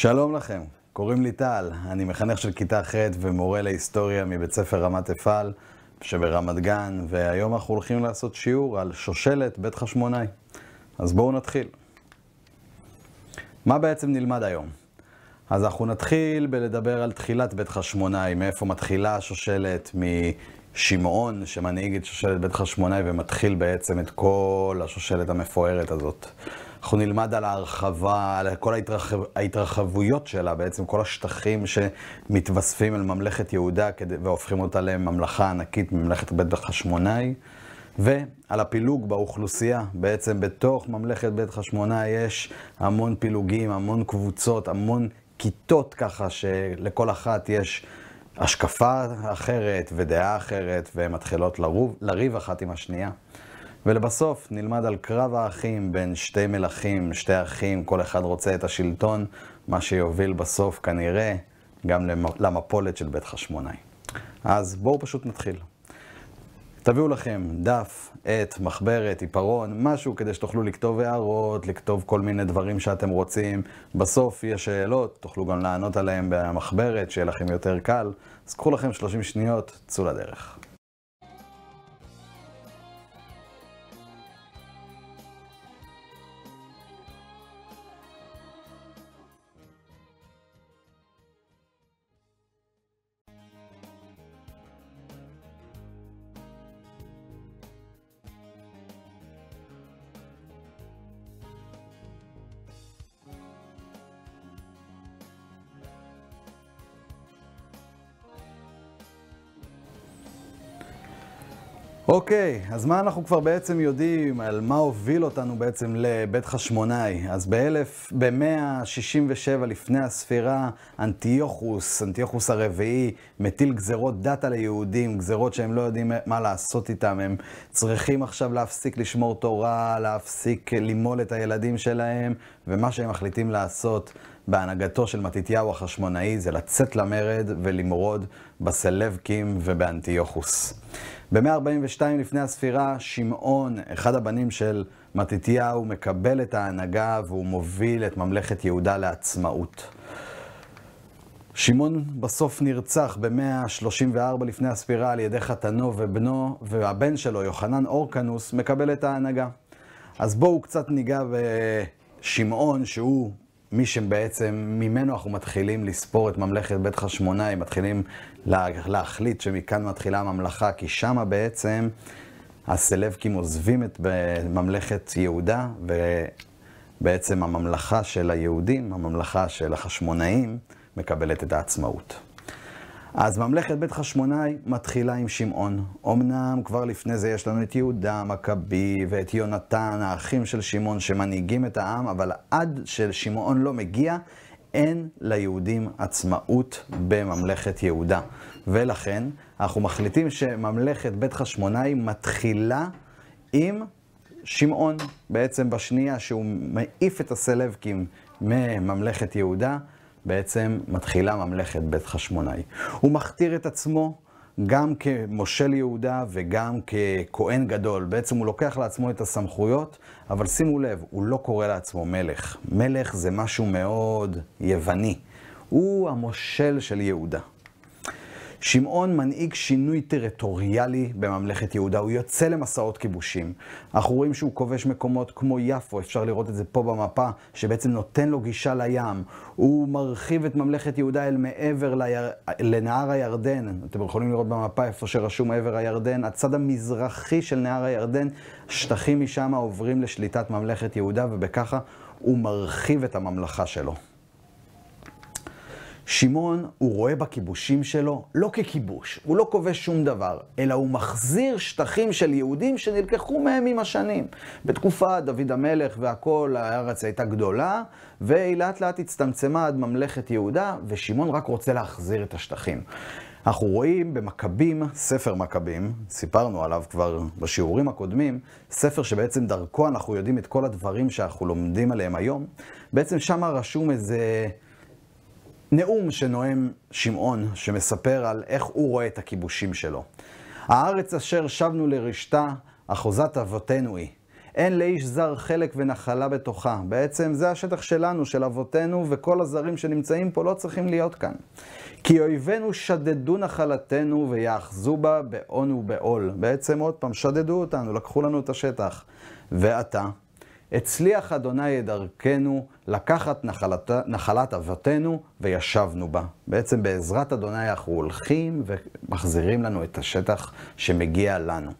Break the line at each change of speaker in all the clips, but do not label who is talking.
שלום לכם, קוראים לי טל, אני מחנך של כיתה ח' ומורה להיסטוריה מבית ספר רמת אפעל שברמת גן, והיום אנחנו הולכים לעשות שיעור על שושלת בית חשמונאי. אז בואו נתחיל. מה בעצם נלמד היום? אז אנחנו נתחיל בלדבר על תחילת בית חשמונאי, מאיפה מתחילה השושלת, משמעון שמנהיג את שושלת בית חשמונאי ומתחיל בעצם את כל השושלת המפוארת הזאת. אנחנו נלמד על ההרחבה, על כל ההתרחב, ההתרחבויות שלה, בעצם כל השטחים שמתווספים אל ממלכת יהודה כדי, והופכים אותה לממלכה ענקית, ממלכת בית חשמונאי, ועל הפילוג באוכלוסייה. בעצם בתוך ממלכת בית חשמונאי יש המון פילוגים, המון קבוצות, המון כיתות ככה, שלכל אחת יש... השקפה אחרת ודעה אחרת, והן מתחילות לרוב, לריב אחת עם השנייה. ולבסוף נלמד על קרב האחים בין שתי מלכים, שתי אחים, כל אחד רוצה את השלטון, מה שיוביל בסוף כנראה גם למפולת של בית חשמונאי. אז בואו פשוט נתחיל. תביאו לכם דף, עט, מחברת, עיפרון, משהו כדי שתוכלו לכתוב הערות, לכתוב כל מיני דברים שאתם רוצים. בסוף יש שאלות, תוכלו גם לענות עליהן במחברת, שיהיה לכם יותר קל. אז קחו לכם 30 שניות, צאו לדרך. אוקיי, okay, אז מה אנחנו כבר בעצם יודעים על מה הוביל אותנו בעצם לבית חשמונאי? אז ב-167 לפני הספירה, אנטיוכוס, אנטיוכוס הרביעי, מטיל גזרות דת על היהודים, גזרות שהם לא יודעים מה לעשות איתם. הם צריכים עכשיו להפסיק לשמור תורה, להפסיק למול את הילדים שלהם, ומה שהם מחליטים לעשות בהנהגתו של מתתיהו החשמונאי זה לצאת למרד ולמרוד בסלבקים ובאנטיוכוס. ב-142 לפני הספירה, שמעון, אחד הבנים של מתתיהו, מקבל את ההנהגה והוא מוביל את ממלכת יהודה לעצמאות. שמעון בסוף נרצח ב-134 לפני הספירה על ידי חתנו ובנו, והבן שלו, יוחנן אורקנוס, מקבל את ההנהגה. אז בואו קצת ניגע בשמעון, שהוא מי שבעצם, ממנו אנחנו מתחילים לספור את ממלכת בית חשמונאי, מתחילים לה, להחליט שמכאן מתחילה הממלכה, כי שמה בעצם הסלבקים עוזבים את ממלכת יהודה, ובעצם הממלכה של היהודים, הממלכה של החשמונאים, מקבלת את העצמאות. אז ממלכת בית חשמונאי מתחילה עם שמעון. אמנם כבר לפני זה יש לנו את יהודה המכבי ואת יונתן, האחים של שמעון שמנהיגים את העם, אבל עד ששמעון לא מגיע, אין ליהודים עצמאות בממלכת יהודה. ולכן, אנחנו מחליטים שממלכת בית חשמונאי מתחילה עם שמעון. בעצם בשנייה שהוא מעיף את הסלבקים מממלכת יהודה, בעצם מתחילה ממלכת בית חשמונאי. הוא מכתיר את עצמו גם כמושל יהודה וגם ככהן גדול. בעצם הוא לוקח לעצמו את הסמכויות, אבל שימו לב, הוא לא קורא לעצמו מלך. מלך זה משהו מאוד יווני. הוא המושל של יהודה. שמעון מנהיג שינוי טריטוריאלי בממלכת יהודה, הוא יוצא למסעות כיבושים. אנחנו רואים שהוא כובש מקומות כמו יפו, אפשר לראות את זה פה במפה, שבעצם נותן לו גישה לים. הוא מרחיב את ממלכת יהודה אל מעבר ליר... לנהר הירדן. אתם יכולים לראות במפה איפה שרשום מעבר הירדן, הצד המזרחי של נהר הירדן, שטחים משם עוברים לשליטת ממלכת יהודה, ובככה הוא מרחיב את הממלכה שלו. שמעון, הוא רואה בכיבושים שלו לא ככיבוש, הוא לא כובש שום דבר, אלא הוא מחזיר שטחים של יהודים שנלקחו מהם עם השנים. בתקופה דוד המלך והכל, הארץ הייתה גדולה, והיא לאט לאט הצטמצמה עד ממלכת יהודה, ושמעון רק רוצה להחזיר את השטחים. אנחנו רואים במכבים, ספר מכבים, סיפרנו עליו כבר בשיעורים הקודמים, ספר שבעצם דרכו אנחנו יודעים את כל הדברים שאנחנו לומדים עליהם היום. בעצם שם רשום איזה... נאום שנואם שמעון, שמספר על איך הוא רואה את הכיבושים שלו. הארץ אשר שבנו לרשתה, אחוזת אבותינו היא. אין לאיש זר חלק ונחלה בתוכה. בעצם זה השטח שלנו, של אבותינו, וכל הזרים שנמצאים פה לא צריכים להיות כאן. כי אויבינו שדדו נחלתנו ויאחזו בה באון ובעול. בעצם עוד פעם, שדדו אותנו, לקחו לנו את השטח. ועתה, הצליח אדוני את דרכנו לקחת נחלת, נחלת אבותינו וישבנו בה. בעצם בעזרת אדוני אנחנו הולכים ומחזירים לנו את השטח שמגיע לנו.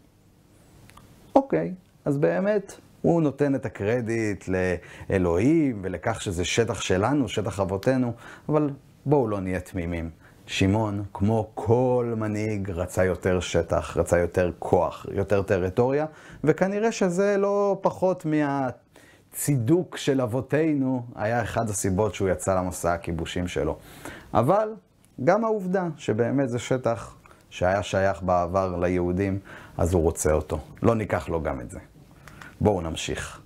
אוקיי, אז באמת הוא נותן את הקרדיט לאלוהים ולכך שזה שטח שלנו, שטח אבותינו, אבל בואו לא נהיה תמימים. שמעון, כמו כל מנהיג, רצה יותר שטח, רצה יותר כוח, יותר טריטוריה, וכנראה שזה לא פחות מהצידוק של אבותינו, היה אחד הסיבות שהוא יצא למסע הכיבושים שלו. אבל גם העובדה שבאמת זה שטח שהיה שייך בעבר ליהודים, אז הוא רוצה אותו. לא ניקח לו גם את זה. בואו נמשיך.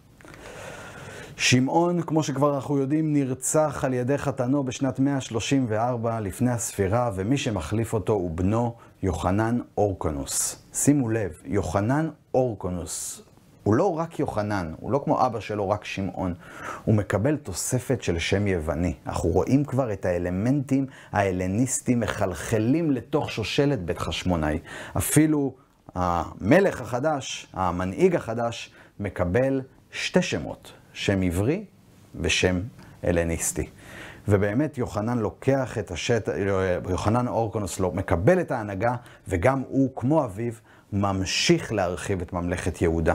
שמעון, כמו שכבר אנחנו יודעים, נרצח על ידי חתנו בשנת 134 לפני הספירה, ומי שמחליף אותו הוא בנו יוחנן אורקונוס. שימו לב, יוחנן אורקונוס. הוא לא רק יוחנן, הוא לא כמו אבא שלו, רק שמעון. הוא מקבל תוספת של שם יווני. אנחנו רואים כבר את האלמנטים ההלניסטים מחלחלים לתוך שושלת בית חשמונאי. אפילו המלך החדש, המנהיג החדש, מקבל שתי שמות, שם עברי ושם הלניסטי. ובאמת יוחנן לוקח את השטח, יוחנן אורקונוס לא מקבל את ההנהגה, וגם הוא, כמו אביו, ממשיך להרחיב את ממלכת יהודה.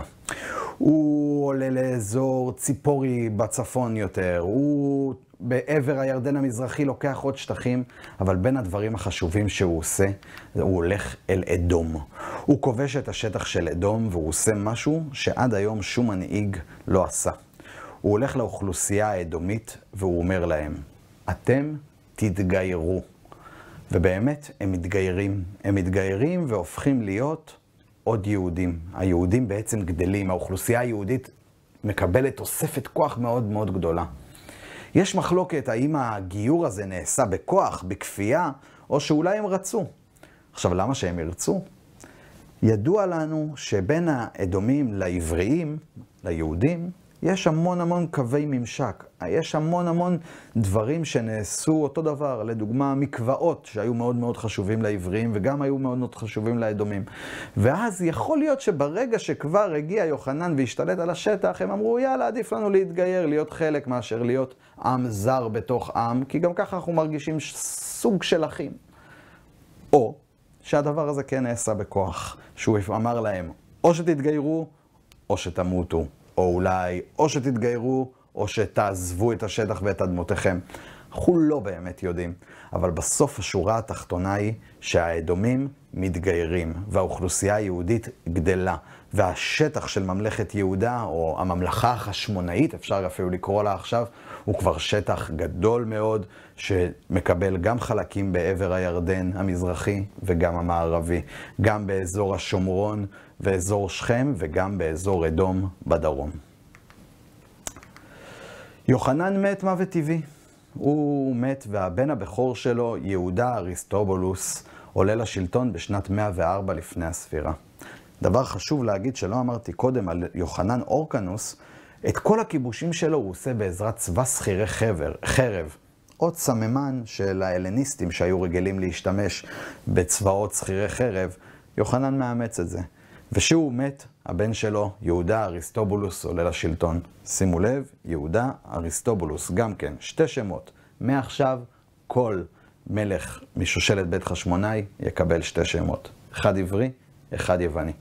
הוא עולה לאזור ציפורי בצפון יותר, הוא בעבר הירדן המזרחי לוקח עוד שטחים, אבל בין הדברים החשובים שהוא עושה, הוא הולך אל אדום. הוא כובש את השטח של אדום והוא עושה משהו שעד היום שום מנהיג לא עשה. הוא הולך לאוכלוסייה האדומית והוא אומר להם, אתם תתגיירו. ובאמת, הם מתגיירים. הם מתגיירים והופכים להיות עוד יהודים. היהודים בעצם גדלים, האוכלוסייה היהודית מקבלת תוספת כוח מאוד מאוד גדולה. יש מחלוקת האם הגיור הזה נעשה בכוח, בכפייה, או שאולי הם רצו. עכשיו, למה שהם ירצו? ידוע לנו שבין האדומים לעבריים, ליהודים, יש המון המון קווי ממשק, יש המון המון דברים שנעשו אותו דבר, לדוגמה מקוואות שהיו מאוד מאוד חשובים לעבריים וגם היו מאוד מאוד חשובים לאדומים. ואז יכול להיות שברגע שכבר הגיע יוחנן והשתלט על השטח, הם אמרו יאללה עדיף לנו להתגייר, להיות חלק מאשר להיות עם זר בתוך עם, כי גם ככה אנחנו מרגישים סוג של אחים. או שהדבר הזה כן נעשה בכוח, שהוא אמר להם, או שתתגיירו או שתמותו. או אולי או שתתגיירו, או שתעזבו את השטח ואת אדמותיכם. אנחנו לא באמת יודעים, אבל בסוף השורה התחתונה היא שהאדומים מתגיירים, והאוכלוסייה היהודית גדלה. והשטח של ממלכת יהודה, או הממלכה החשמונאית, אפשר אפילו לקרוא לה עכשיו, הוא כבר שטח גדול מאוד, שמקבל גם חלקים בעבר הירדן המזרחי וגם המערבי, גם באזור השומרון ואזור שכם, וגם באזור אדום בדרום. יוחנן מת מוות טבעי. הוא מת והבן הבכור שלו, יהודה אריסטובולוס, עולה לשלטון בשנת 104 לפני הספירה. דבר חשוב להגיד שלא אמרתי קודם על יוחנן אורקנוס, את כל הכיבושים שלו הוא עושה בעזרת צבא שכירי חבר, חרב. עוד סממן של ההלניסטים שהיו רגילים להשתמש בצבאות שכירי חרב, יוחנן מאמץ את זה. ושהוא מת, הבן שלו, יהודה אריסטובולוס, עולה לשלטון. שימו לב, יהודה אריסטובולוס, גם כן, שתי שמות. מעכשיו, כל מלך משושלת בית חשמונאי יקבל שתי שמות. אחד עברי, אחד יווני.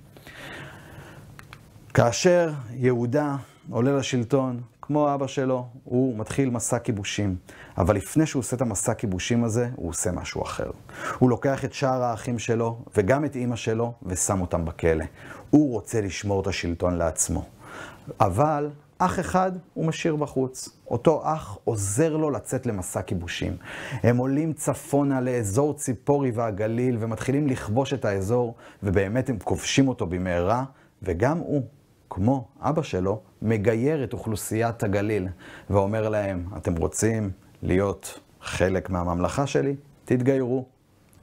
כאשר יהודה עולה לשלטון, כמו אבא שלו, הוא מתחיל מסע כיבושים. אבל לפני שהוא עושה את המסע כיבושים הזה, הוא עושה משהו אחר. הוא לוקח את שאר האחים שלו, וגם את אימא שלו, ושם אותם בכלא. הוא רוצה לשמור את השלטון לעצמו. אבל אח אחד הוא משאיר בחוץ. אותו אח עוזר לו לצאת למסע כיבושים. הם עולים צפונה לאזור ציפורי והגליל, ומתחילים לכבוש את האזור, ובאמת הם כובשים אותו במהרה, וגם הוא כמו אבא שלו, מגייר את אוכלוסיית הגליל, ואומר להם, אתם רוצים להיות חלק מהממלכה שלי? תתגיירו.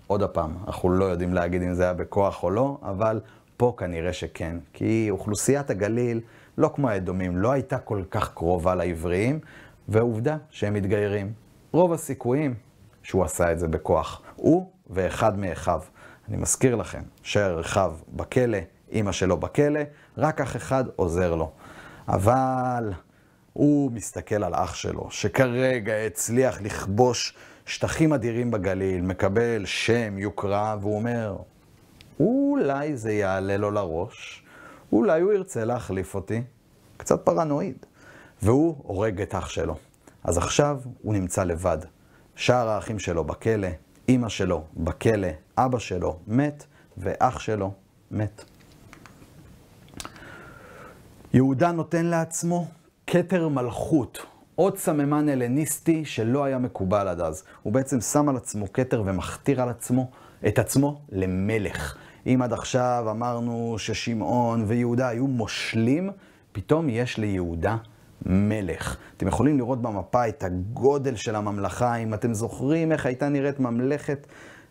עוד פעם, אנחנו לא יודעים להגיד אם זה היה בכוח או לא, אבל פה כנראה שכן. כי אוכלוסיית הגליל, לא כמו האדומים, לא הייתה כל כך קרובה לעבריים, ועובדה שהם מתגיירים. רוב הסיכויים שהוא עשה את זה בכוח, הוא ואחד מאחיו. אני מזכיר לכם, שער שרחב בכלא, אימא שלו בכלא, רק אח אחד עוזר לו. אבל הוא מסתכל על אח שלו, שכרגע הצליח לכבוש שטחים אדירים בגליל, מקבל שם, יוקרה, והוא אומר, אולי זה יעלה לו לראש, אולי הוא ירצה להחליף אותי. קצת פרנואיד. והוא הורג את אח שלו. אז עכשיו הוא נמצא לבד. שאר האחים שלו בכלא, אימא שלו בכלא, אבא שלו מת, ואח שלו מת. יהודה נותן לעצמו כתר מלכות, עוד סממן הלניסטי שלא היה מקובל עד אז. הוא בעצם שם על עצמו כתר ומכתיר על עצמו, את עצמו למלך. אם עד עכשיו אמרנו ששמעון ויהודה היו מושלים, פתאום יש ליהודה מלך. אתם יכולים לראות במפה את הגודל של הממלכה, אם אתם זוכרים איך הייתה נראית ממלכת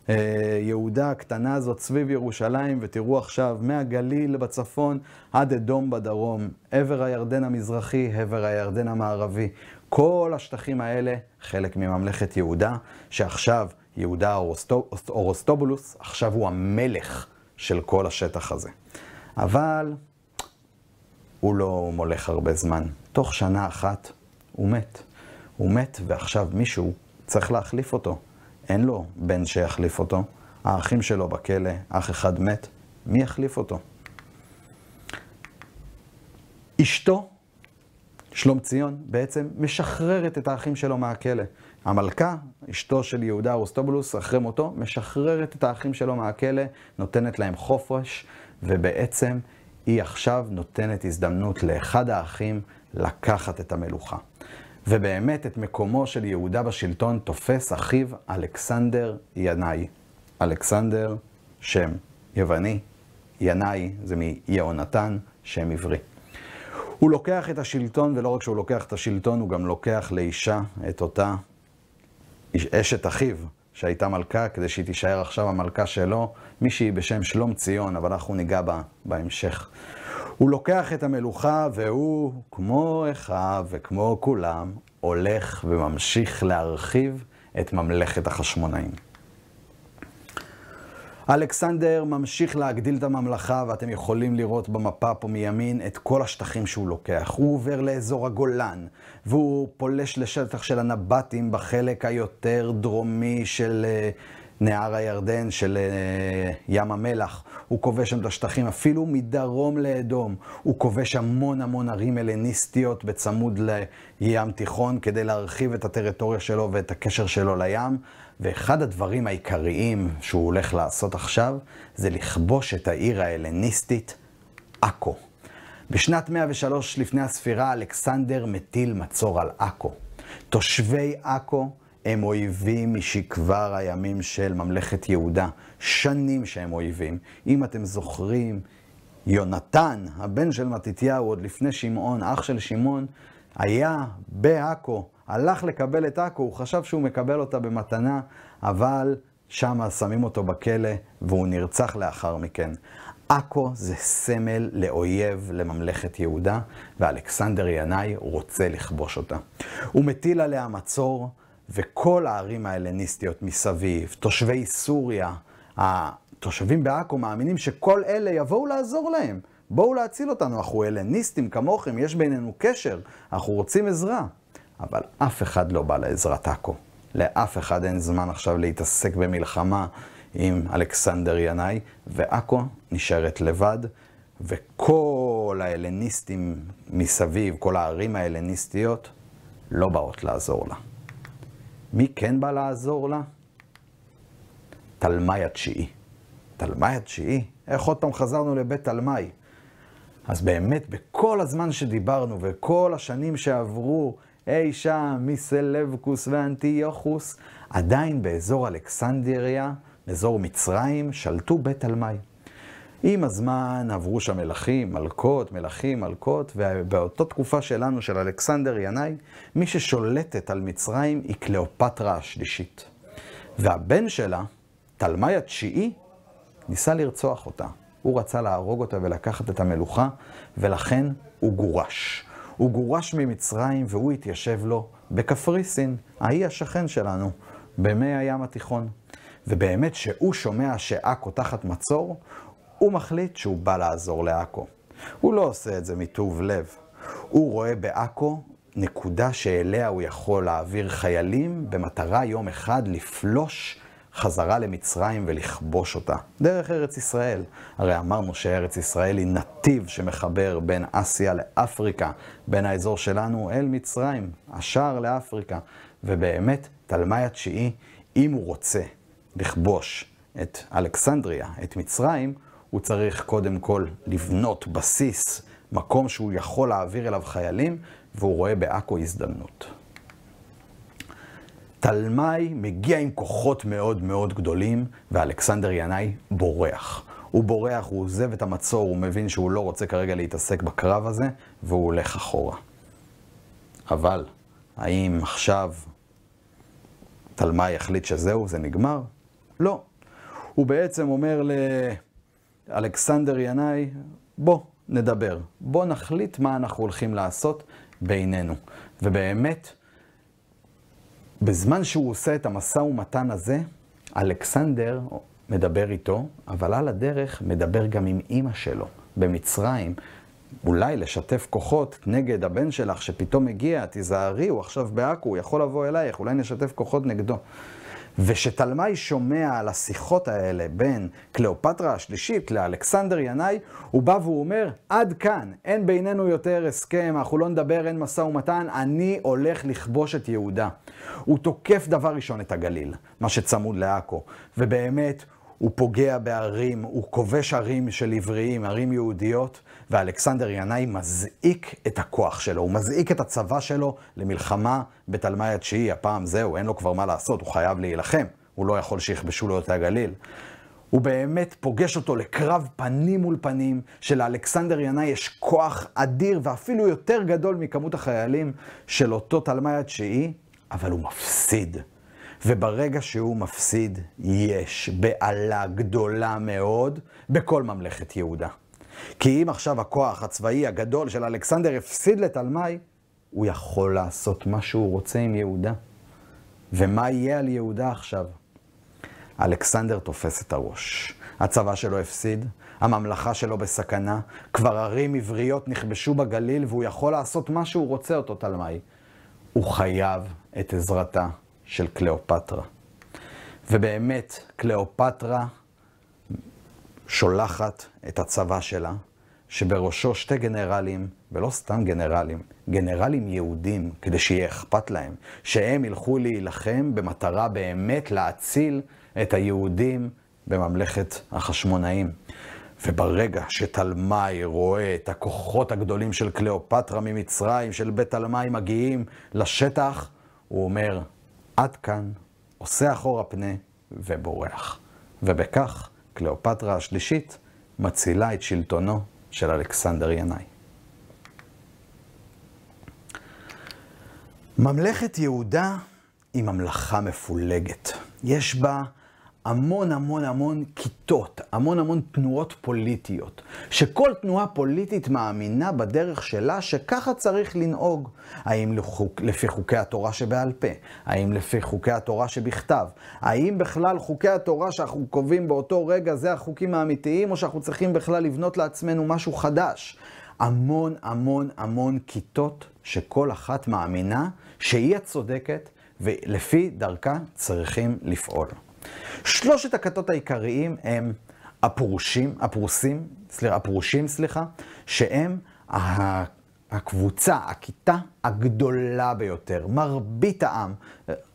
אה, יהודה הקטנה הזאת סביב ירושלים, ותראו עכשיו, מהגליל בצפון עד אדום בדרום, עבר הירדן המזרחי, עבר הירדן המערבי. כל השטחים האלה חלק מממלכת יהודה, שעכשיו יהודה אורוסטובולוס, עכשיו הוא המלך של כל השטח הזה. אבל הוא לא מולך הרבה זמן. תוך שנה אחת הוא מת. הוא מת, ועכשיו מישהו צריך להחליף אותו. אין לו בן שיחליף אותו. האחים שלו בכלא, אח אחד מת, מי יחליף אותו? אשתו, שלום ציון, בעצם משחררת את האחים שלו מהכלא. המלכה, אשתו של יהודה ארוסטובולוס, אחרי מותו, משחררת את האחים שלו מהכלא, נותנת להם חופש, ובעצם היא עכשיו נותנת הזדמנות לאחד האחים לקחת את המלוכה. ובאמת את מקומו של יהודה בשלטון תופס אחיו אלכסנדר ינאי. אלכסנדר, שם יווני, ינאי זה מיהונתן, שם עברי. הוא לוקח את השלטון, ולא רק שהוא לוקח את השלטון, הוא גם לוקח לאישה את אותה אשת אחיו, שהייתה מלכה, כדי שהיא תישאר עכשיו המלכה שלו, מישהי בשם שלום ציון, אבל אנחנו ניגע בה בהמשך. הוא לוקח את המלוכה והוא, כמו אחיו וכמו כולם, הולך וממשיך להרחיב את ממלכת החשמונאים. אלכסנדר ממשיך להגדיל את הממלכה, ואתם יכולים לראות במפה פה מימין את כל השטחים שהוא לוקח. הוא עובר לאזור הגולן, והוא פולש לשטח של הנבטים בחלק היותר דרומי של, אה, נהר הירדן של אה, ים המלח, הוא כובש שם את השטחים אפילו מדרום לאדום, הוא כובש המון המון ערים הלניסטיות בצמוד לים תיכון כדי להרחיב את הטריטוריה שלו ואת הקשר שלו לים, ואחד הדברים העיקריים שהוא הולך לעשות עכשיו זה לכבוש את העיר ההלניסטית עכו. בשנת 103 לפני הספירה אלכסנדר מטיל מצור על עכו. תושבי עכו הם אויבים משכבר הימים של ממלכת יהודה. שנים שהם אויבים. אם אתם זוכרים, יונתן, הבן של מתתיהו, עוד לפני שמעון, אח של שמעון, היה בעכו, הלך לקבל את עכו, הוא חשב שהוא מקבל אותה במתנה, אבל שם שמים אותו בכלא והוא נרצח לאחר מכן. עכו זה סמל לאויב לממלכת יהודה, ואלכסנדר ינאי רוצה לכבוש אותה. הוא מטיל עליה מצור, וכל הערים ההלניסטיות מסביב, תושבי סוריה, התושבים בעכו מאמינים שכל אלה יבואו לעזור להם. בואו להציל אותנו, אנחנו הלניסטים כמוכם, יש בינינו קשר, אנחנו רוצים עזרה. אבל אף אחד לא בא לעזרת עכו. לאף אחד אין זמן עכשיו להתעסק במלחמה עם אלכסנדר ינאי, ועכו נשארת לבד, וכל ההלניסטים מסביב, כל הערים ההלניסטיות, לא באות לעזור לה. מי כן בא לעזור לה? תלמי התשיעי. תלמי התשיעי? איך עוד פעם חזרנו לבית תלמי? אז באמת, בכל הזמן שדיברנו וכל השנים שעברו אי שם מסלבקוס ואנטיוכוס, עדיין באזור אלכסנדריה, אזור מצרים, שלטו בית תלמי. עם הזמן עברו שם מלכים, מלכות, מלכים, מלכות, ובאותה תקופה שלנו, של אלכסנדר ינאי, מי ששולטת על מצרים היא קליאופטרה השלישית. והבן שלה, תלמי התשיעי, ניסה לרצוח אותה. הוא רצה להרוג אותה ולקחת את המלוכה, ולכן הוא גורש. הוא גורש ממצרים והוא התיישב לו בקפריסין, האי השכן שלנו, במי הים התיכון. ובאמת שהוא שומע שעכו תחת מצור, הוא מחליט שהוא בא לעזור לעכו. הוא לא עושה את זה מטוב לב. הוא רואה בעכו נקודה שאליה הוא יכול להעביר חיילים במטרה יום אחד לפלוש חזרה למצרים ולכבוש אותה. דרך ארץ ישראל. הרי אמרנו שארץ ישראל היא נתיב שמחבר בין אסיה לאפריקה, בין האזור שלנו אל מצרים, השער לאפריקה. ובאמת, תלמי התשיעי, אם הוא רוצה לכבוש את אלכסנדריה, את מצרים, הוא צריך קודם כל לבנות בסיס, מקום שהוא יכול להעביר אליו חיילים, והוא רואה בעכו הזדמנות. תלמי מגיע עם כוחות מאוד מאוד גדולים, ואלכסנדר ינאי בורח. הוא בורח, הוא עוזב את המצור, הוא מבין שהוא לא רוצה כרגע להתעסק בקרב הזה, והוא הולך אחורה. אבל, האם עכשיו תלמי יחליט שזהו, זה נגמר? לא. הוא בעצם אומר ל... אלכסנדר ינאי, בוא נדבר, בוא נחליט מה אנחנו הולכים לעשות בינינו. ובאמת, בזמן שהוא עושה את המשא ומתן הזה, אלכסנדר מדבר איתו, אבל על הדרך מדבר גם עם אימא שלו במצרים. אולי לשתף כוחות נגד הבן שלך שפתאום הגיע, תיזהרי, הוא עכשיו בעכו, הוא יכול לבוא אלייך, אולי נשתף כוחות נגדו. ושתלמי שומע על השיחות האלה בין קליאופטרה השלישית לאלכסנדר ינאי, הוא בא והוא אומר, עד כאן, אין בינינו יותר הסכם, אנחנו לא נדבר, אין משא ומתן, אני הולך לכבוש את יהודה. הוא תוקף דבר ראשון את הגליל, מה שצמוד לעכו, ובאמת, הוא פוגע בערים, הוא כובש ערים של עבריים, ערים יהודיות, ואלכסנדר ינאי מזעיק את הכוח שלו, הוא מזעיק את הצבא שלו למלחמה בתלמי התשיעי. הפעם זהו, אין לו כבר מה לעשות, הוא חייב להילחם, הוא לא יכול שיכבשו לו את הגליל. הוא באמת פוגש אותו לקרב פנים מול פנים, שלאלכסנדר ינאי יש כוח אדיר ואפילו יותר גדול מכמות החיילים של אותו תלמי התשיעי, אבל הוא מפסיד. וברגע שהוא מפסיד, יש בעלה גדולה מאוד בכל ממלכת יהודה. כי אם עכשיו הכוח הצבאי הגדול של אלכסנדר הפסיד לתלמי, הוא יכול לעשות מה שהוא רוצה עם יהודה. ומה יהיה על יהודה עכשיו? אלכסנדר תופס את הראש. הצבא שלו הפסיד, הממלכה שלו בסכנה, כבר ערים עבריות נכבשו בגליל והוא יכול לעשות מה שהוא רוצה אותו תלמי. הוא חייב את עזרתה של קליאופטרה. ובאמת, קליאופטרה שולחת את הצבא שלה, שבראשו שתי גנרלים, ולא סתם גנרלים, גנרלים יהודים, כדי שיהיה אכפת להם, שהם ילכו להילחם במטרה באמת להציל את היהודים בממלכת החשמונאים. וברגע שתלמי רואה את הכוחות הגדולים של קליאופטרה ממצרים, של בית תלמי מגיעים לשטח, הוא אומר, עד כאן, עושה אחורה פנה ובורח. ובכך קליאופטרה השלישית מצילה את שלטונו של אלכסנדר ינאי. ממלכת יהודה היא ממלכה מפולגת. יש בה המון המון המון כיתות, המון המון תנועות פוליטיות, שכל תנועה פוליטית מאמינה בדרך שלה שככה צריך לנהוג. האם לחוק, לפי חוקי התורה שבעל פה? האם לפי חוקי התורה שבכתב? האם בכלל חוקי התורה שאנחנו קובעים באותו רגע זה החוקים האמיתיים, או שאנחנו צריכים בכלל לבנות לעצמנו משהו חדש? המון המון המון כיתות שכל אחת מאמינה שהיא הצודקת ולפי דרכה צריכים לפעול. שלושת הכתות העיקריים הם הפרושים, הפרוסים, סליחה, הפרושים, סליחה, שהם הקבוצה, הכיתה הגדולה ביותר, מרבית העם,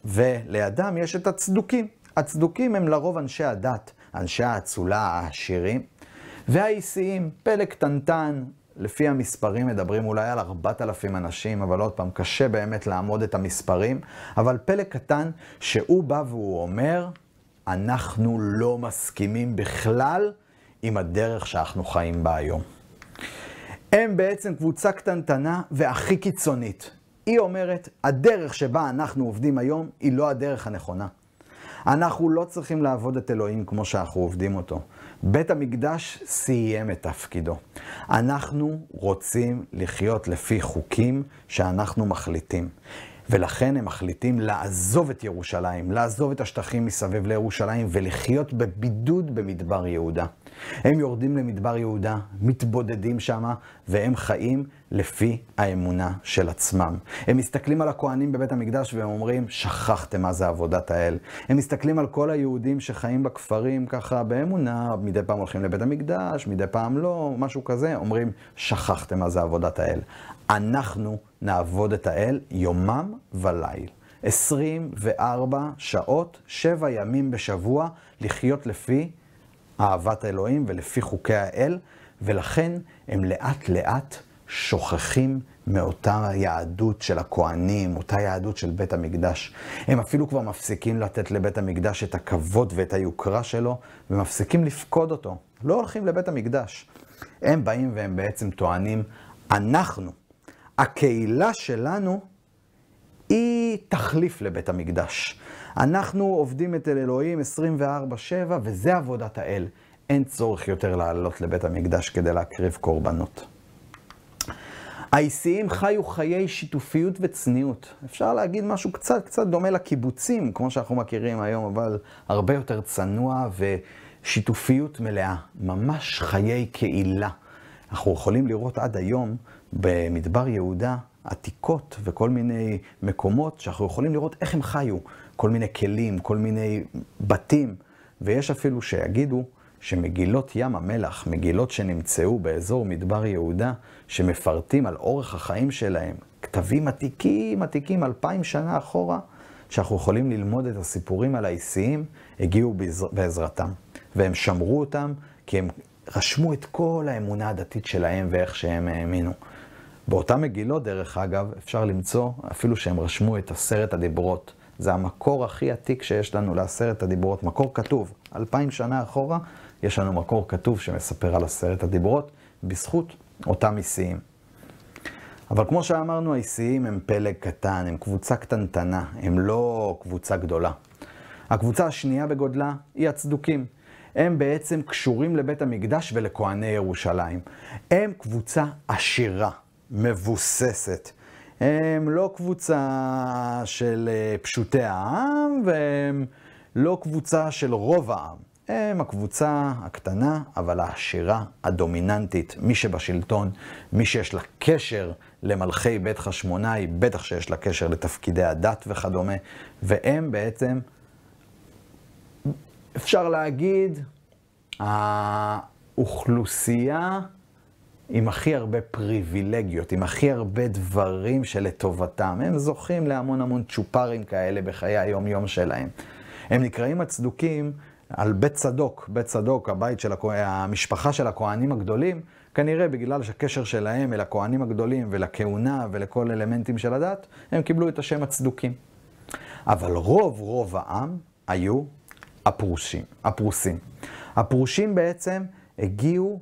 ולידם יש את הצדוקים. הצדוקים הם לרוב אנשי הדת, אנשי האצולה העשירים, והאיסיים, פלא קטנטן, לפי המספרים מדברים אולי על 4,000 אנשים, אבל עוד פעם, קשה באמת לעמוד את המספרים, אבל פלא קטן שהוא בא והוא אומר, אנחנו לא מסכימים בכלל עם הדרך שאנחנו חיים בה היום. הם בעצם קבוצה קטנטנה והכי קיצונית. היא אומרת, הדרך שבה אנחנו עובדים היום היא לא הדרך הנכונה. אנחנו לא צריכים לעבוד את אלוהים כמו שאנחנו עובדים אותו. בית המקדש סיים את תפקידו. אנחנו רוצים לחיות לפי חוקים שאנחנו מחליטים. ולכן הם מחליטים לעזוב את ירושלים, לעזוב את השטחים מסביב לירושלים ולחיות בבידוד במדבר יהודה. הם יורדים למדבר יהודה, מתבודדים שם, והם חיים לפי האמונה של עצמם. הם מסתכלים על הכוהנים בבית המקדש והם אומרים, שכחתם מה זה עבודת האל. הם מסתכלים על כל היהודים שחיים בכפרים ככה באמונה, מדי פעם הולכים לבית המקדש, מדי פעם לא, משהו כזה, אומרים, שכחתם מה זה עבודת האל. אנחנו נעבוד את האל יומם וליל. 24 שעות, 7 ימים בשבוע, לחיות לפי אהבת האלוהים ולפי חוקי האל, ולכן הם לאט לאט שוכחים מאותה יהדות של הכוהנים, אותה יהדות של בית המקדש. הם אפילו כבר מפסיקים לתת לבית המקדש את הכבוד ואת היוקרה שלו, ומפסיקים לפקוד אותו. לא הולכים לבית המקדש. הם באים והם בעצם טוענים, אנחנו, הקהילה שלנו, היא תחליף לבית המקדש. אנחנו עובדים את אל אלוהים 24-7, וזה עבודת האל. אין צורך יותר לעלות לבית המקדש כדי להקריב קורבנות. האיסיים חיו חיי שיתופיות וצניעות. אפשר להגיד משהו קצת, קצת דומה לקיבוצים, כמו שאנחנו מכירים היום, אבל הרבה יותר צנוע ושיתופיות מלאה. ממש חיי קהילה. אנחנו יכולים לראות עד היום במדבר יהודה עתיקות וכל מיני מקומות שאנחנו יכולים לראות איך הם חיו, כל מיני כלים, כל מיני בתים, ויש אפילו שיגידו שמגילות ים המלח, מגילות שנמצאו באזור מדבר יהודה, שמפרטים על אורך החיים שלהם, כתבים עתיקים עתיקים, אלפיים שנה אחורה, שאנחנו יכולים ללמוד את הסיפורים על האיסיים, הגיעו בעזרתם. והם שמרו אותם, כי הם רשמו את כל האמונה הדתית שלהם ואיך שהם האמינו. באותה מגילות, דרך אגב, אפשר למצוא אפילו שהם רשמו את עשרת הדיברות. זה המקור הכי עתיק שיש לנו לעשרת הדיברות, מקור כתוב. אלפיים שנה אחורה יש לנו מקור כתוב שמספר על עשרת הדיברות, בזכות אותם איסיים. אבל כמו שאמרנו, האיסיים הם פלג קטן, הם קבוצה קטנטנה, הם לא קבוצה גדולה. הקבוצה השנייה בגודלה היא הצדוקים. הם בעצם קשורים לבית המקדש ולכהני ירושלים. הם קבוצה עשירה. מבוססת. הם לא קבוצה של אה, פשוטי העם, והם לא קבוצה של רוב העם. הם הקבוצה הקטנה, אבל העשירה, הדומיננטית, מי שבשלטון, מי שיש לה קשר למלכי בית חשמונאי, בטח שיש לה קשר לתפקידי הדת וכדומה, והם בעצם, אפשר להגיד, האוכלוסייה עם הכי הרבה פריבילגיות, עם הכי הרבה דברים שלטובתם. הם זוכים להמון המון צ'ופרים כאלה בחיי היום-יום שלהם. הם נקראים הצדוקים על בית צדוק, בית צדוק, הבית של הכ... המשפחה של הכהנים הגדולים, כנראה בגלל שהקשר שלהם אל הכהנים הגדולים ולכהונה ולכל אלמנטים של הדת, הם קיבלו את השם הצדוקים. אבל רוב רוב העם היו הפרושים. הפרושים, הפרושים בעצם הגיעו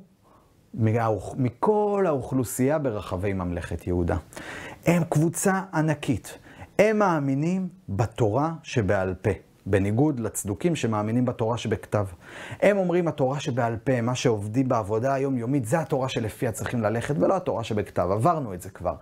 מכל האוכלוסייה ברחבי ממלכת יהודה. הם קבוצה ענקית. הם מאמינים בתורה שבעל פה. בניגוד לצדוקים שמאמינים בתורה שבכתב. הם אומרים התורה שבעל פה, מה שעובדים בעבודה היומיומית, זה התורה שלפיה צריכים ללכת, ולא התורה שבכתב. עברנו את זה כבר.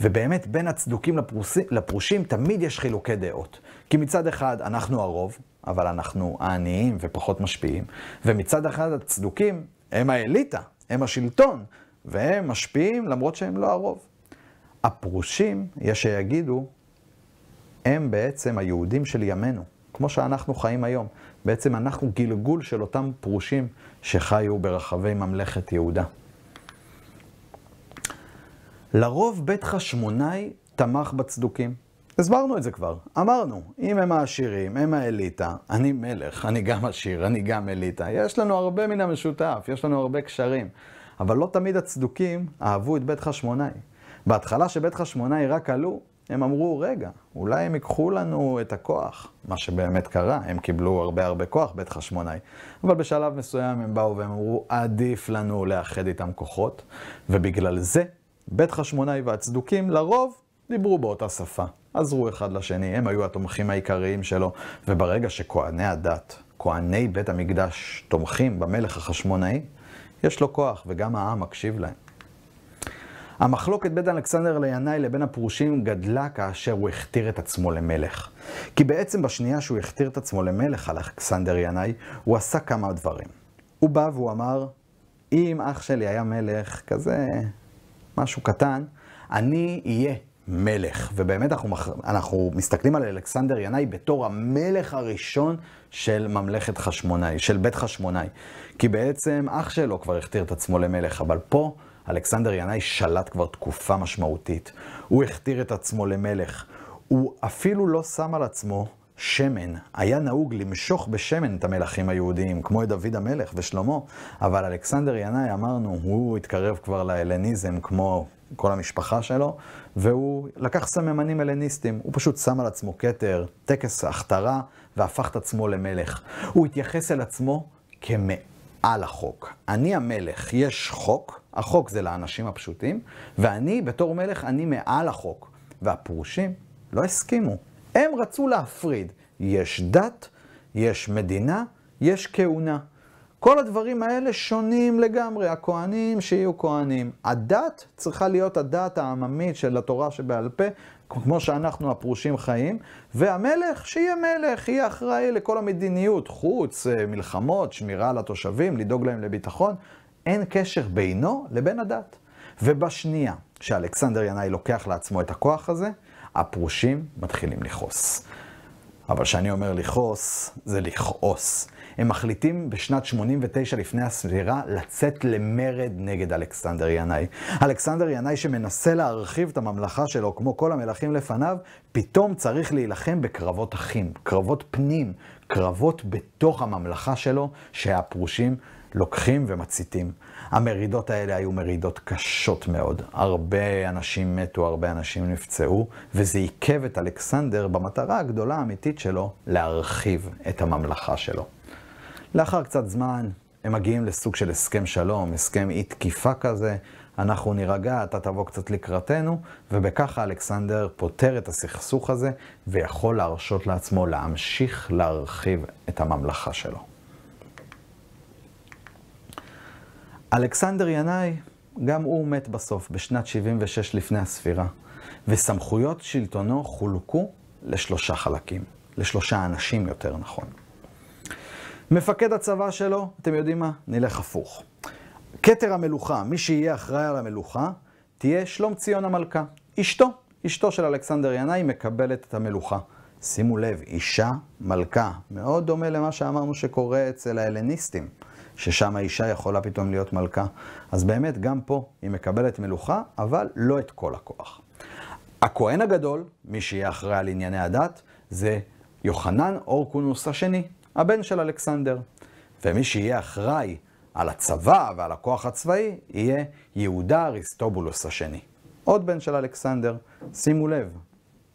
ובאמת, בין הצדוקים לפרושים, לפרושים תמיד יש חילוקי דעות. כי מצד אחד, אנחנו הרוב, אבל אנחנו העניים ופחות משפיעים. ומצד אחד, הצדוקים הם האליטה, הם השלטון, והם משפיעים למרות שהם לא הרוב. הפרושים, יש שיגידו, הם בעצם היהודים של ימינו, כמו שאנחנו חיים היום. בעצם אנחנו גלגול של אותם פרושים שחיו ברחבי ממלכת יהודה. לרוב בית חשמונאי תמך בצדוקים. הסברנו את זה כבר, אמרנו, אם הם העשירים, הם האליטה, אני מלך, אני גם עשיר, אני גם אליטה, יש לנו הרבה מן המשותף, יש לנו הרבה קשרים, אבל לא תמיד הצדוקים אהבו את בית חשמונאי. בהתחלה שבית חשמונאי רק עלו, הם אמרו, רגע, אולי הם ייקחו לנו את הכוח. מה שבאמת קרה, הם קיבלו הרבה הרבה כוח, בית חשמונאי. אבל בשלב מסוים הם באו והם אמרו, עדיף לנו לאחד איתם כוחות, ובגלל זה, בית חשמונאי והצדוקים לרוב דיברו באותה שפה, עזרו אחד לשני, הם היו התומכים העיקריים שלו, וברגע שכהני הדת, כהני בית המקדש, תומכים במלך החשמונאי, יש לו כוח, וגם העם מקשיב להם. המחלוקת בית אלכסנדר לינאי לבין הפרושים גדלה כאשר הוא הכתיר את עצמו למלך. כי בעצם בשנייה שהוא הכתיר את עצמו למלך, אלכסנדר ינאי, הוא עשה כמה דברים. הוא בא והוא אמר, אם אח שלי היה מלך, כזה משהו קטן, אני אהיה מלך. ובאמת אנחנו, אנחנו מסתכלים על אלכסנדר ינאי בתור המלך הראשון של ממלכת חשמונאי, של בית חשמונאי. כי בעצם אח שלו כבר הכתיר את עצמו למלך, אבל פה אלכסנדר ינאי שלט כבר תקופה משמעותית. הוא הכתיר את עצמו למלך. הוא אפילו לא שם על עצמו שמן. היה נהוג למשוך בשמן את המלכים היהודיים, כמו את דוד המלך ושלמה, אבל אלכסנדר ינאי, אמרנו, הוא התקרב כבר להלניזם כמו כל המשפחה שלו, והוא לקח סממנים הלניסטים. הוא פשוט שם על עצמו כתר, טקס הכתרה, והפך את עצמו למלך. הוא התייחס אל עצמו כמעל החוק. אני המלך, יש חוק, החוק זה לאנשים הפשוטים, ואני, בתור מלך, אני מעל החוק. והפרושים לא הסכימו. הם רצו להפריד. יש דת, יש מדינה, יש כהונה. כל הדברים האלה שונים לגמרי, הכוהנים שיהיו כוהנים. הדת צריכה להיות הדת העממית של התורה שבעל פה, כמו שאנחנו הפרושים חיים, והמלך, שיהיה מלך, יהיה אחראי לכל המדיניות, חוץ, אה, מלחמות, שמירה על התושבים, לדאוג להם לביטחון. אין קשר בינו לבין הדת. ובשנייה שאלכסנדר ינאי לוקח לעצמו את הכוח הזה, הפרושים מתחילים לכעוס. אבל כשאני אומר לכעוס, זה לכעוס. הם מחליטים בשנת 89 לפני הספירה לצאת למרד נגד אלכסנדר ינאי. אלכסנדר ינאי שמנסה להרחיב את הממלכה שלו, כמו כל המלכים לפניו, פתאום צריך להילחם בקרבות אחים, קרבות פנים, קרבות בתוך הממלכה שלו, שהפרושים לוקחים ומציתים. המרידות האלה היו מרידות קשות מאוד. הרבה אנשים מתו, הרבה אנשים נפצעו, וזה עיכב את אלכסנדר במטרה הגדולה האמיתית שלו להרחיב את הממלכה שלו. לאחר קצת זמן, הם מגיעים לסוג של הסכם שלום, הסכם אי תקיפה כזה, אנחנו נירגע, אתה תבוא קצת לקראתנו, ובככה אלכסנדר פותר את הסכסוך הזה, ויכול להרשות לעצמו להמשיך להרחיב את הממלכה שלו. אלכסנדר ינאי, גם הוא מת בסוף, בשנת 76 לפני הספירה, וסמכויות שלטונו חולקו לשלושה חלקים, לשלושה אנשים יותר נכון. מפקד הצבא שלו, אתם יודעים מה? נלך הפוך. כתר המלוכה, מי שיהיה אחראי על המלוכה, תהיה שלום ציון המלכה. אשתו, אשתו של אלכסנדר ינאי מקבלת את המלוכה. שימו לב, אישה מלכה, מאוד דומה למה שאמרנו שקורה אצל ההלניסטים. ששם האישה יכולה פתאום להיות מלכה. אז באמת, גם פה היא מקבלת מלוכה, אבל לא את כל הכוח. הכהן הגדול, מי שיהיה אחראי על ענייני הדת, זה יוחנן אורקונוס השני, הבן של אלכסנדר. ומי שיהיה אחראי על הצבא ועל הכוח הצבאי, יהיה יהודה אריסטובולוס השני. עוד בן של אלכסנדר. שימו לב,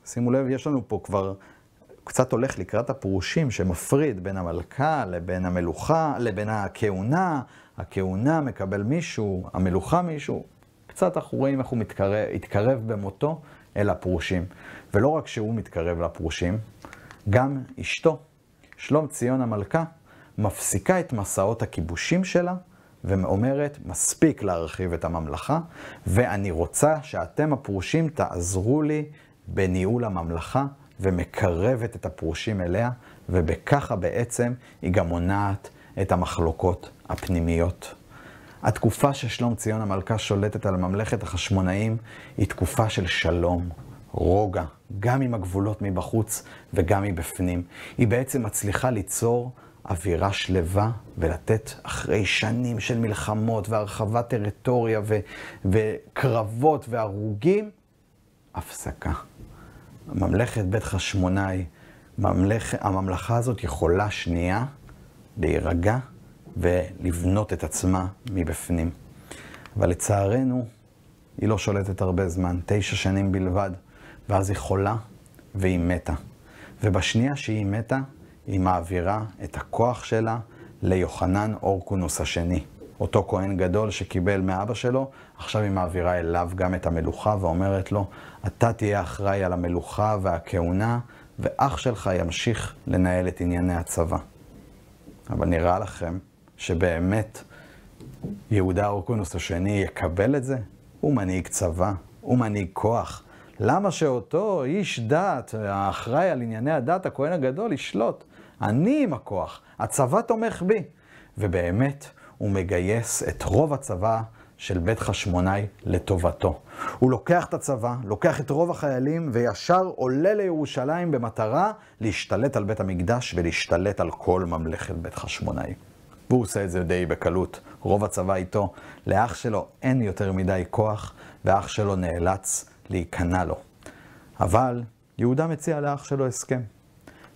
שימו לב, יש לנו פה כבר קצת הולך לקראת הפרושים שמפריד בין המלכה לבין המלוכה, לבין הכהונה, הכהונה מקבל מישהו, המלוכה מישהו. קצת אנחנו רואים איך הוא מתקרב, התקרב במותו אל הפרושים. ולא רק שהוא מתקרב לפרושים, גם אשתו, שלום ציון המלכה, מפסיקה את מסעות הכיבושים שלה ואומרת, מספיק להרחיב את הממלכה, ואני רוצה שאתם הפרושים תעזרו לי בניהול הממלכה ומקרבת את הפרושים אליה, ובככה בעצם היא גם מונעת את המחלוקות הפנימיות. התקופה ששלום ציון המלכה שולטת על ממלכת החשמונאים היא תקופה של שלום, רוגע, גם עם הגבולות מבחוץ וגם מבפנים. היא בעצם מצליחה ליצור אווירה שלווה ולתת אחרי שנים של מלחמות והרחבת טריטוריה ו- וקרבות והרוגים, הפסקה. ממלכת בית חשמונאי, ממלכ... הממלכה הזאת יכולה שנייה להירגע ולבנות את עצמה מבפנים. אבל לצערנו, היא לא שולטת הרבה זמן, תשע שנים בלבד, ואז היא חולה והיא מתה. ובשנייה שהיא מתה, היא מעבירה את הכוח שלה ליוחנן אורקונוס השני. אותו כהן גדול שקיבל מאבא שלו, עכשיו היא מעבירה אליו גם את המלוכה ואומרת לו, אתה תהיה אחראי על המלוכה והכהונה, ואח שלך ימשיך לנהל את ענייני הצבא. אבל נראה לכם שבאמת יהודה אורקונוס השני יקבל את זה? הוא מנהיג צבא, הוא מנהיג כוח. למה שאותו איש דת, האחראי על ענייני הדת, הכהן הגדול, ישלוט? אני עם הכוח, הצבא תומך בי. ובאמת, ומגייס את רוב הצבא של בית חשמונאי לטובתו. הוא לוקח את הצבא, לוקח את רוב החיילים, וישר עולה לירושלים במטרה להשתלט על בית המקדש ולהשתלט על כל ממלכת בית חשמונאי. והוא עושה את זה די בקלות, רוב הצבא איתו. לאח שלו אין יותר מדי כוח, ואח שלו נאלץ להיכנע לו. אבל יהודה מציע לאח שלו הסכם.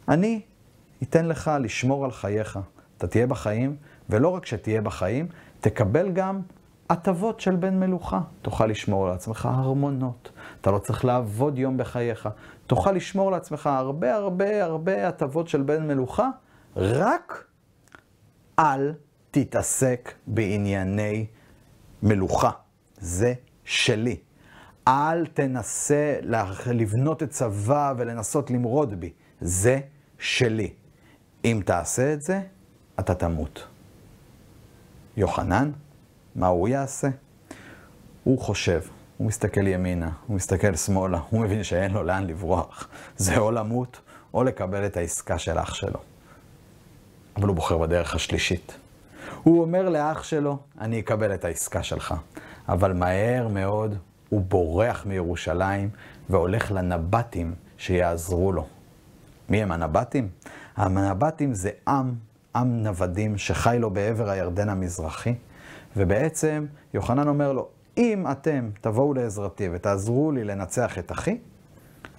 אני אתן לך לשמור על חייך. אתה תהיה בחיים, ולא רק שתהיה בחיים, תקבל גם הטבות של בן מלוכה. תוכל לשמור לעצמך ארמונות, אתה לא צריך לעבוד יום בחייך. תוכל לשמור לעצמך הרבה הרבה הרבה הטבות של בן מלוכה, רק אל תתעסק בענייני מלוכה. זה שלי. אל תנסה לבנות את צבא ולנסות למרוד בי. זה שלי. אם תעשה את זה, אתה תמות. יוחנן, מה הוא יעשה? הוא חושב, הוא מסתכל ימינה, הוא מסתכל שמאלה, הוא מבין שאין לו לאן לברוח. זה או למות, או לקבל את העסקה של אח שלו. אבל הוא בוחר בדרך השלישית. הוא אומר לאח שלו, אני אקבל את העסקה שלך. אבל מהר מאוד הוא בורח מירושלים והולך לנבטים שיעזרו לו. מי הם הנבטים? הנבטים זה עם עם נוודים שחי לו בעבר הירדן המזרחי, ובעצם יוחנן אומר לו, אם אתם תבואו לעזרתי ותעזרו לי לנצח את אחי,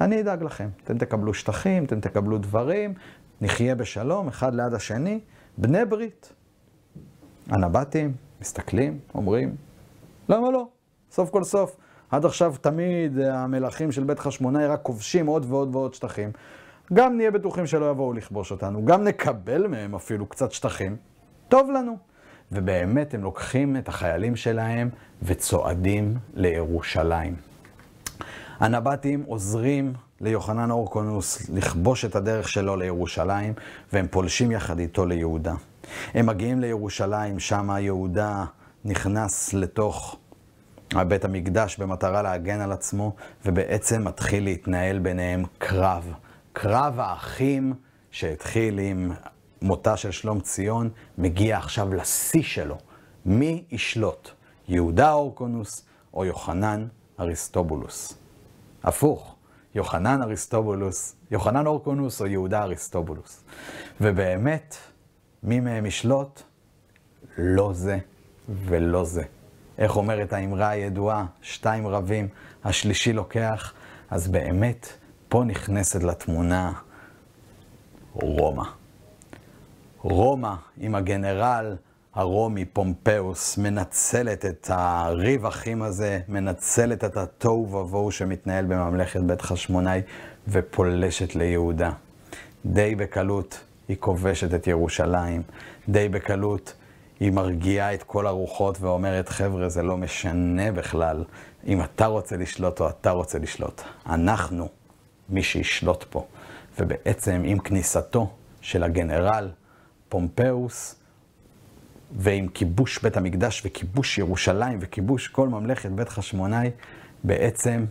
אני אדאג לכם. אתם תקבלו שטחים, אתם תקבלו דברים, נחיה בשלום, אחד ליד השני, בני ברית. הנבטים מסתכלים, אומרים, למה לא? סוף כל סוף. עד עכשיו תמיד המלכים של בית חשמונאי רק כובשים עוד ועוד ועוד שטחים. גם נהיה בטוחים שלא יבואו לכבוש אותנו, גם נקבל מהם אפילו קצת שטחים, טוב לנו. ובאמת הם לוקחים את החיילים שלהם וצועדים לירושלים. הנבטים עוזרים ליוחנן אורקונוס לכבוש את הדרך שלו לירושלים, והם פולשים יחד איתו ליהודה. הם מגיעים לירושלים, שם יהודה נכנס לתוך בית המקדש במטרה להגן על עצמו, ובעצם מתחיל להתנהל ביניהם קרב. קרב האחים שהתחיל עם מותה של שלום ציון, מגיע עכשיו לשיא שלו. מי ישלוט? יהודה אורקונוס או יוחנן אריסטובולוס? הפוך, יוחנן אריסטובולוס, יוחנן אורקונוס או יהודה אריסטובולוס. ובאמת, מי מהם ישלוט? לא זה ולא זה. איך אומרת האמרה הידועה, שתיים רבים, השלישי לוקח, אז באמת, ופה נכנסת לתמונה רומא. רומא עם הגנרל הרומי פומפאוס מנצלת את הריב אחים הזה, מנצלת את התוהו ובוהו שמתנהל בממלכת בית חשמונאי ופולשת ליהודה. די בקלות היא כובשת את ירושלים, די בקלות היא מרגיעה את כל הרוחות ואומרת, חבר'ה, זה לא משנה בכלל אם אתה רוצה לשלוט או אתה רוצה לשלוט. אנחנו מי שישלוט פה. ובעצם עם כניסתו של הגנרל פומפאוס, ועם כיבוש בית המקדש וכיבוש ירושלים וכיבוש כל ממלכת בית חשמונאי, בעצם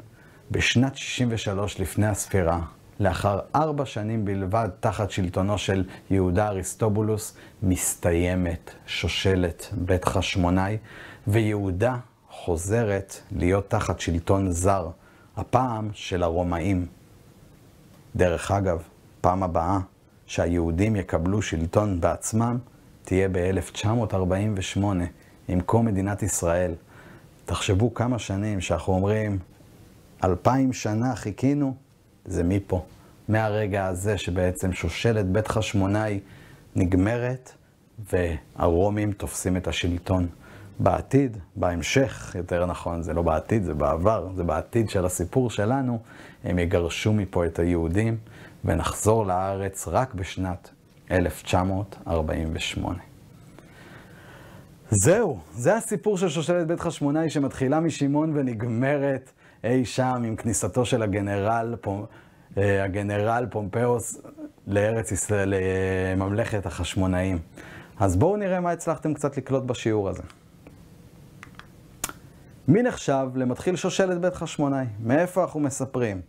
בשנת 63 לפני הספירה, לאחר ארבע שנים בלבד תחת שלטונו של יהודה אריסטובולוס, מסתיימת שושלת בית חשמונאי, ויהודה חוזרת להיות תחת שלטון זר, הפעם של הרומאים. דרך אגב, פעם הבאה שהיהודים יקבלו שלטון בעצמם, תהיה ב-1948, עם קום מדינת ישראל. תחשבו כמה שנים שאנחנו אומרים, אלפיים שנה חיכינו, זה מפה. מהרגע הזה שבעצם שושלת בית חשמונאי נגמרת, והרומים תופסים את השלטון. בעתיד, בהמשך, יותר נכון, זה לא בעתיד, זה בעבר, זה בעתיד של הסיפור שלנו, הם יגרשו מפה את היהודים ונחזור לארץ רק בשנת 1948. זהו, זה הסיפור של שושלת בית חשמונאי שמתחילה משמעון ונגמרת אי שם עם כניסתו של הגנרל, אה, הגנרל פומפאוס לארץ ישראל, לממלכת החשמונאים. אז בואו נראה מה הצלחתם קצת לקלוט בשיעור הזה. מי נחשב למתחיל שושלת בית חשמונאי? מאיפה אנחנו מספרים?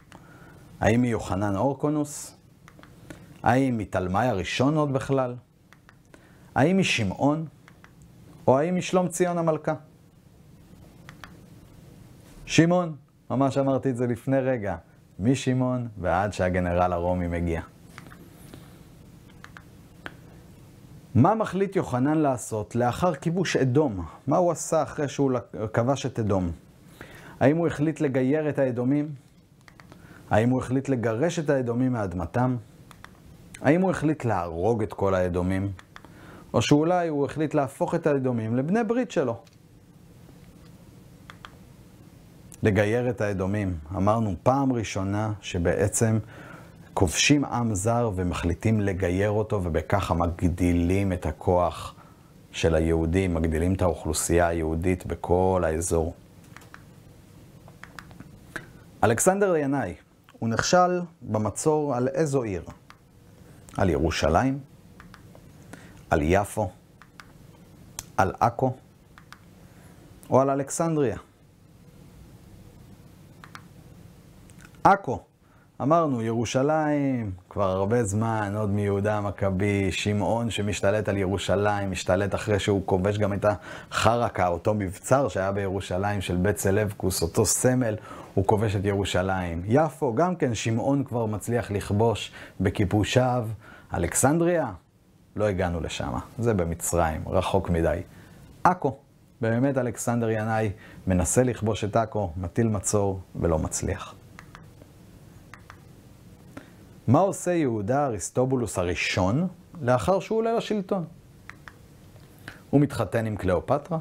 האם מיוחנן אורקונוס? האם מתלמי הראשון עוד בכלל? האם משמעון? או האם משלום ציון המלכה? שמעון, ממש אמרתי את זה לפני רגע, משמעון ועד שהגנרל הרומי מגיע. מה מחליט יוחנן לעשות לאחר כיבוש אדום? מה הוא עשה אחרי שהוא כבש את אדום? האם הוא החליט לגייר את האדומים? האם הוא החליט לגרש את האדומים מאדמתם? האם הוא החליט להרוג את כל האדומים? או שאולי הוא החליט להפוך את האדומים לבני ברית שלו? לגייר את האדומים. אמרנו פעם ראשונה שבעצם כובשים עם זר ומחליטים לגייר אותו, ובככה מגדילים את הכוח של היהודים, מגדילים את האוכלוסייה היהודית בכל האזור. אלכסנדר ינאי, הוא נכשל במצור על איזו עיר? על ירושלים? על יפו? על עכו? או על אלכסנדריה? עכו. אמרנו, ירושלים, כבר הרבה זמן, עוד מיהודה המכבי, שמעון שמשתלט על ירושלים, משתלט אחרי שהוא כובש גם את החרקה, אותו מבצר שהיה בירושלים של בית סלבקוס, אותו סמל, הוא כובש את ירושלים. יפו, גם כן שמעון כבר מצליח לכבוש בכיבושיו. אלכסנדריה, לא הגענו לשם, זה במצרים, רחוק מדי. עכו, באמת אלכסנדר ינאי מנסה לכבוש את עכו, מטיל מצור ולא מצליח. מה עושה יהודה אריסטובולוס הראשון לאחר שהוא עולה לשלטון? הוא מתחתן עם קליאופטרה,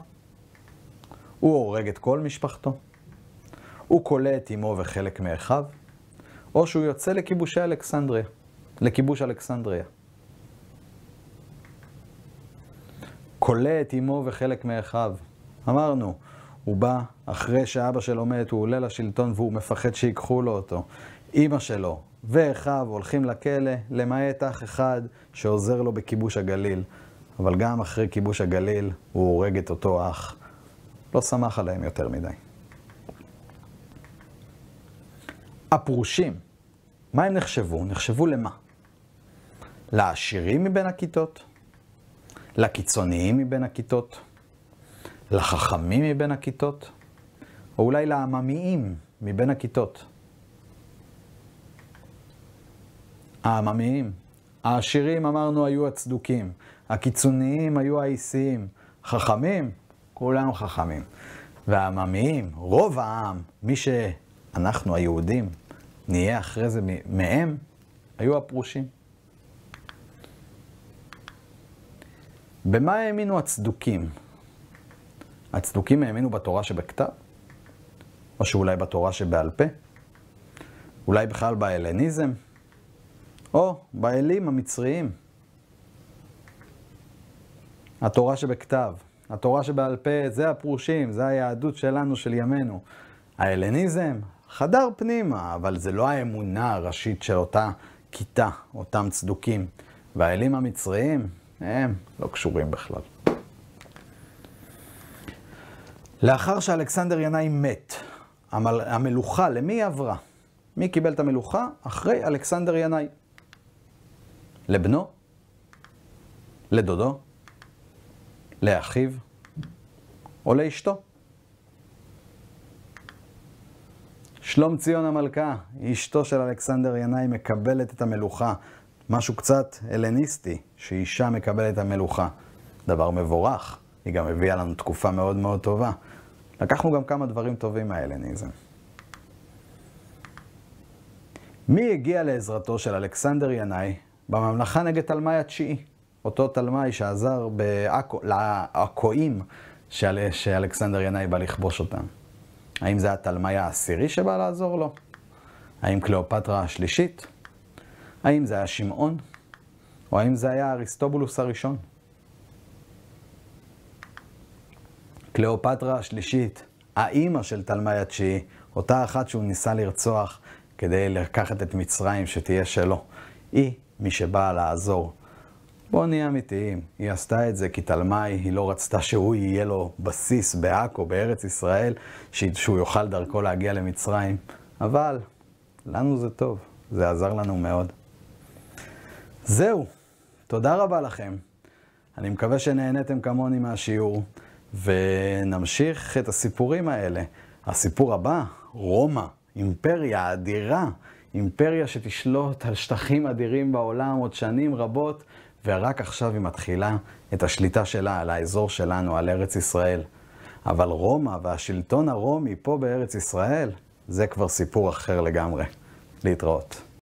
הוא הורג את כל משפחתו, הוא כולא את אמו וחלק מאחיו, או שהוא יוצא לכיבושי אלכסנדריה, לכיבוש אלכסנדריה. כולא את אמו וחלק מאחיו. אמרנו, הוא בא אחרי שאבא שלו מת, הוא עולה לשלטון והוא מפחד שיקחו לו אותו. אימא שלו ואחיו הולכים לכלא, למעט אח אחד שעוזר לו בכיבוש הגליל. אבל גם אחרי כיבוש הגליל, הוא הורג את אותו אח. לא שמח עליהם יותר מדי. הפרושים, מה הם נחשבו? נחשבו למה? לעשירים מבין הכיתות? לקיצוניים מבין הכיתות? לחכמים מבין הכיתות? או אולי לעממיים מבין הכיתות? העממיים. העשירים, אמרנו, היו הצדוקים. הקיצוניים היו האיסיים. חכמים, כולם חכמים. והעממיים, רוב העם, מי שאנחנו היהודים נהיה אחרי זה מהם, היו הפרושים. במה האמינו הצדוקים? הצדוקים האמינו בתורה שבכתב? או שאולי בתורה שבעל פה? אולי בכלל בהלניזם? או באלים המצריים. התורה שבכתב, התורה שבעל פה, זה הפרושים, זה היהדות שלנו, של ימינו. ההלניזם חדר פנימה, אבל זה לא האמונה הראשית של אותה כיתה, אותם צדוקים. והאלים המצריים, הם לא קשורים בכלל. לאחר שאלכסנדר ינאי מת, המלוכה, למי היא עברה? מי קיבל את המלוכה? אחרי אלכסנדר ינאי. לבנו, לדודו, לאחיו או לאשתו. שלום ציון המלכה, אשתו של אלכסנדר ינאי, מקבלת את המלוכה. משהו קצת הלניסטי, שאישה מקבלת את המלוכה. דבר מבורך, היא גם הביאה לנו תקופה מאוד מאוד טובה. לקחנו גם כמה דברים טובים מההלניזם. מי הגיע לעזרתו של אלכסנדר ינאי בממלכה נגד תלמי התשיעי. אותו תלמי שעזר לעכואים שאל, שאלכסנדר ינאי בא לכבוש אותם. האם זה התלמי העשירי שבא לעזור לו? האם קליאופטרה השלישית? האם זה היה שמעון? או האם זה היה אריסטובולוס הראשון? קליאופטרה השלישית, האימא של תלמי התשיעי, אותה אחת שהוא ניסה לרצוח כדי לקחת את מצרים שתהיה שלו, היא שבאה לעזור. בואו נהיה אמיתיים, היא עשתה את זה כי תלמי, היא לא רצתה שהוא יהיה לו בסיס בעכו, בארץ ישראל, שהוא יוכל דרכו להגיע למצרים. אבל לנו זה טוב, זה עזר לנו מאוד. זהו, תודה רבה לכם. אני מקווה שנהניתם כמוני מהשיעור, ונמשיך את הסיפורים האלה. הסיפור הבא, רומא, אימפריה אדירה. אימפריה שתשלוט על שטחים אדירים בעולם עוד שנים רבות, ורק עכשיו היא מתחילה את השליטה שלה על האזור שלנו, על ארץ ישראל. אבל רומא והשלטון הרומי פה בארץ ישראל, זה כבר סיפור אחר לגמרי. להתראות.